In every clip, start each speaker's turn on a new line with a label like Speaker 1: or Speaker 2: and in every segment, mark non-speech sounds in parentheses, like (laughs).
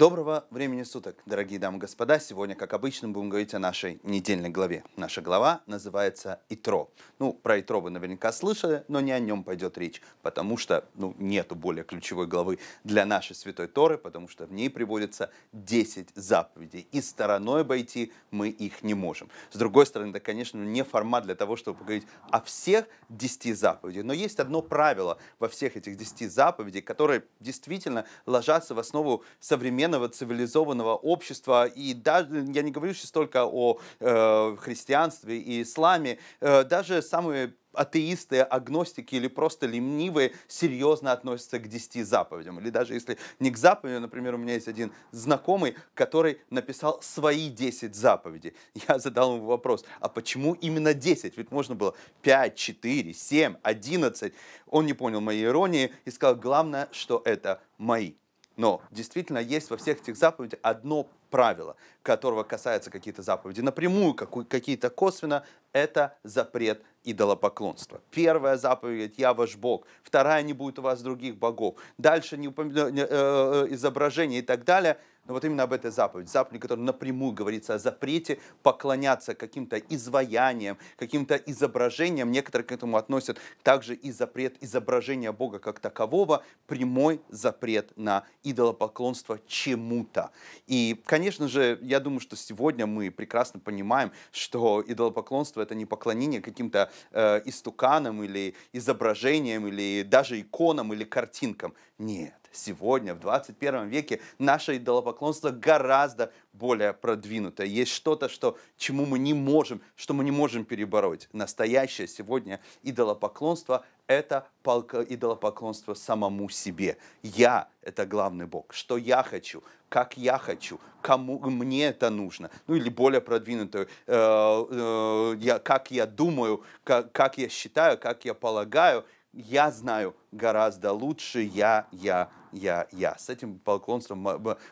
Speaker 1: Доброго времени суток, дорогие дамы и господа. Сегодня, как обычно, будем говорить о нашей недельной главе. Наша глава называется «Итро». Ну, про «Итро» вы наверняка слышали, но не о нем пойдет речь, потому что, ну, нету более ключевой главы для нашей Святой Торы, потому что в ней приводится 10 заповедей, и стороной обойти мы их не можем. С другой стороны, это, конечно, не формат для того, чтобы поговорить о всех 10 заповедях, но есть одно правило во всех этих 10 заповедей, которые действительно ложатся в основу современного современного цивилизованного общества, и даже, я не говорю сейчас только о э, христианстве и исламе, э, даже самые атеисты, агностики или просто ленивые серьезно относятся к десяти заповедям. Или даже если не к заповедям, например, у меня есть один знакомый, который написал свои десять заповедей. (laughs) Я задал ему вопрос, а почему именно десять Ведь можно было пять четыре семь одиннадцать Он не понял моей иронии и сказал, главное, что это мои. Но действительно есть во всех этих заповедях одно правило, которого касаются какие-то заповеди напрямую, какие-то косвенно, это запрет идолопоклонства. Первая заповедь «Я ваш Бог», вторая «Не будет у вас других богов», дальше не упомя... Э, э, изображение и так далее – но вот именно об этой заповеди, заповеди, которая напрямую говорится о запрете поклоняться каким-то изваяниям, каким-то изображениям. Некоторые к этому относят также и запрет изображения Бога как такового, прямой запрет на идолопоклонство чему-то. И, конечно же, я думаю, что сегодня мы прекрасно понимаем, что идолопоклонство это не поклонение каким-то э, истуканам или изображениям, или даже иконам, или картинкам. Нет сегодня, в 21 веке, наше идолопоклонство гораздо более продвинуто. Есть что-то, что, чему мы не можем, что мы не можем перебороть. Настоящее сегодня идолопоклонство – это идолопоклонство самому себе. Я – это главный Бог. Что я хочу, как я хочу, кому мне это нужно. Ну или более продвинутое, э, э, я, как я думаю, как, как я считаю, как я полагаю – я знаю гораздо лучше, я, я, я, я. С этим поклонством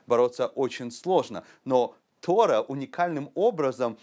Speaker 1: бороться очень сложно, но Тора уникальным образом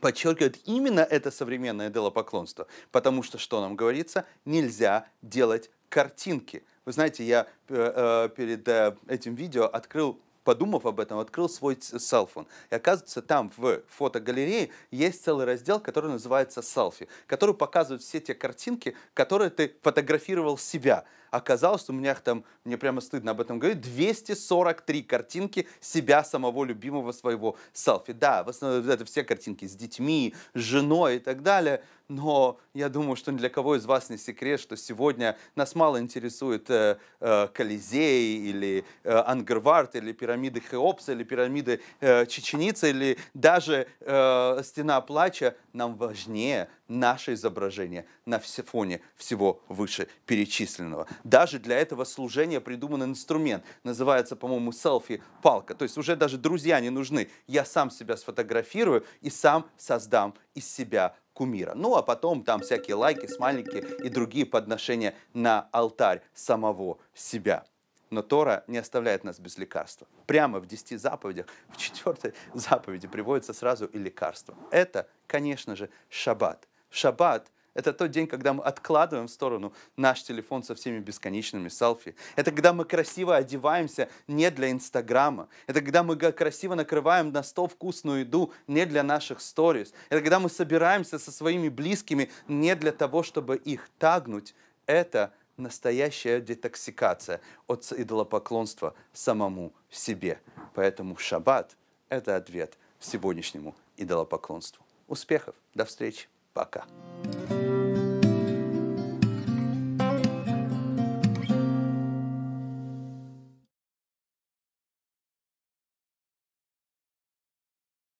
Speaker 1: подчеркивает именно это современное дело поклонства, потому что, что нам говорится, нельзя делать картинки. Вы знаете, я э, э, перед э, этим видео открыл подумав об этом, открыл свой селфон. И оказывается, там в фотогалерее есть целый раздел, который называется селфи, который показывает все те картинки, которые ты фотографировал себя. Оказалось, что у меня там, мне прямо стыдно об этом говорить, 243 картинки себя самого любимого своего селфи. Да, в основном это все картинки с детьми, с женой и так далее но я думаю, что ни для кого из вас не секрет, что сегодня нас мало интересует э, э, Колизей или э, Ангервард, или пирамиды Хеопса, или пирамиды э, Чеченицы, или даже э, Стена Плача. Нам важнее наше изображение на фоне всего вышеперечисленного. Даже для этого служения придуман инструмент. Называется, по-моему, селфи-палка. То есть уже даже друзья не нужны. Я сам себя сфотографирую и сам создам из себя кумира. Ну а потом там всякие лайки, смайлики и другие подношения на алтарь самого себя. Но Тора не оставляет нас без лекарства. Прямо в десяти заповедях, в четвертой заповеди приводится сразу и лекарство. Это, конечно же, шаббат. В шаббат это тот день, когда мы откладываем в сторону наш телефон со всеми бесконечными селфи. Это когда мы красиво одеваемся не для Инстаграма. Это когда мы красиво накрываем на стол вкусную еду не для наших сторис. Это когда мы собираемся со своими близкими не для того, чтобы их тагнуть. Это настоящая детоксикация от идолопоклонства самому себе. Поэтому шаббат – это ответ сегодняшнему идолопоклонству. Успехов, до встречи, пока. thank you